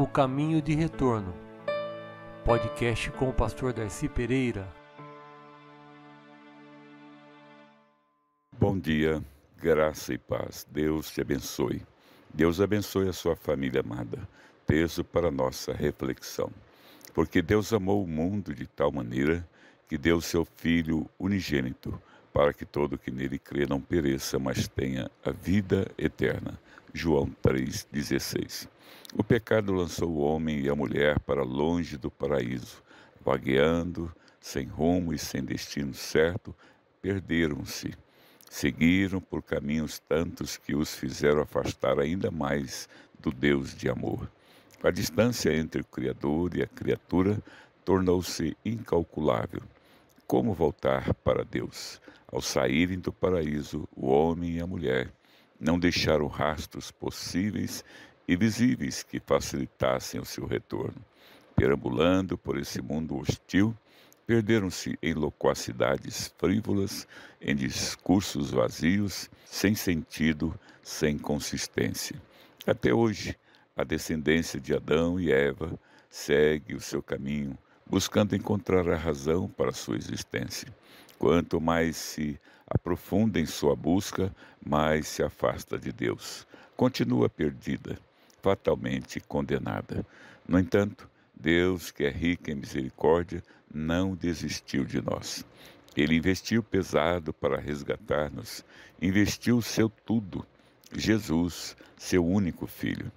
O Caminho de Retorno podcast com o pastor Darcy Pereira. Bom dia, graça e paz. Deus te abençoe. Deus abençoe a sua família amada. Peso para nossa reflexão. Porque Deus amou o mundo de tal maneira que deu seu Filho unigênito, para que todo que nele crê não pereça, mas tenha a vida eterna. João 3,16. O pecado lançou o homem e a mulher para longe do paraíso, vagueando, sem rumo e sem destino certo, perderam-se. Seguiram por caminhos tantos que os fizeram afastar ainda mais do Deus de amor. A distância entre o Criador e a criatura tornou-se incalculável. Como voltar para Deus? Ao saírem do paraíso, o homem e a mulher não deixaram rastros possíveis e visíveis que facilitassem o seu retorno. Perambulando por esse mundo hostil, perderam-se em loquacidades frívolas, em discursos vazios, sem sentido, sem consistência. Até hoje, a descendência de Adão e Eva segue o seu caminho, buscando encontrar a razão para sua existência. Quanto mais se aprofunda em sua busca, mais se afasta de Deus. Continua perdida fatalmente condenada. No entanto, Deus, que é rico em misericórdia, não desistiu de nós. Ele investiu pesado para resgatar-nos, investiu seu tudo, Jesus, seu único filho.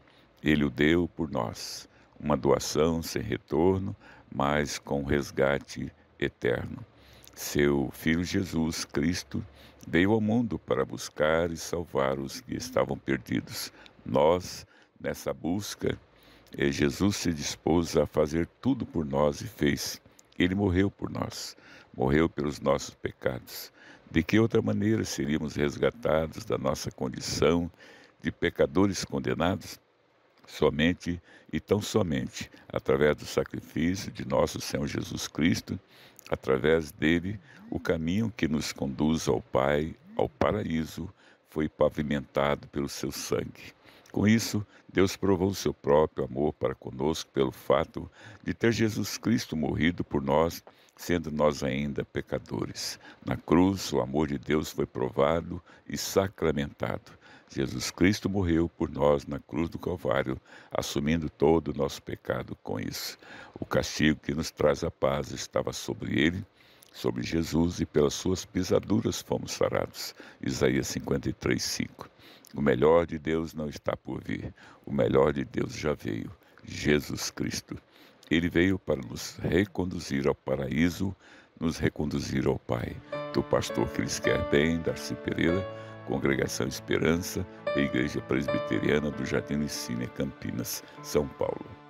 Ele o deu por nós, uma doação sem retorno, mas com resgate eterno. Seu filho Jesus Cristo veio ao mundo para buscar e salvar os que estavam perdidos. Nós Nessa busca, eh, Jesus se dispôs a fazer tudo por nós e fez. Ele morreu por nós, morreu pelos nossos pecados. De que outra maneira seríamos resgatados da nossa condição de pecadores condenados? Somente e tão somente através do sacrifício de nosso Senhor Jesus Cristo, através dele, o caminho que nos conduz ao Pai, ao paraíso, foi pavimentado pelo seu sangue. Com isso, Deus provou o seu próprio amor para conosco pelo fato de ter Jesus Cristo morrido por nós, sendo nós ainda pecadores. Na cruz, o amor de Deus foi provado e sacramentado. Jesus Cristo morreu por nós na cruz do Calvário, assumindo todo o nosso pecado com isso. O castigo que nos traz a paz estava sobre ele sobre Jesus e pelas suas pisaduras fomos sarados. Isaías 53, 5. O melhor de Deus não está por vir, o melhor de Deus já veio, Jesus Cristo. Ele veio para nos reconduzir ao paraíso, nos reconduzir ao Pai. Do pastor Cris Querbem, Darcy Pereira, Congregação Esperança e Igreja Presbiteriana do Jardim Ensina, Campinas, São Paulo.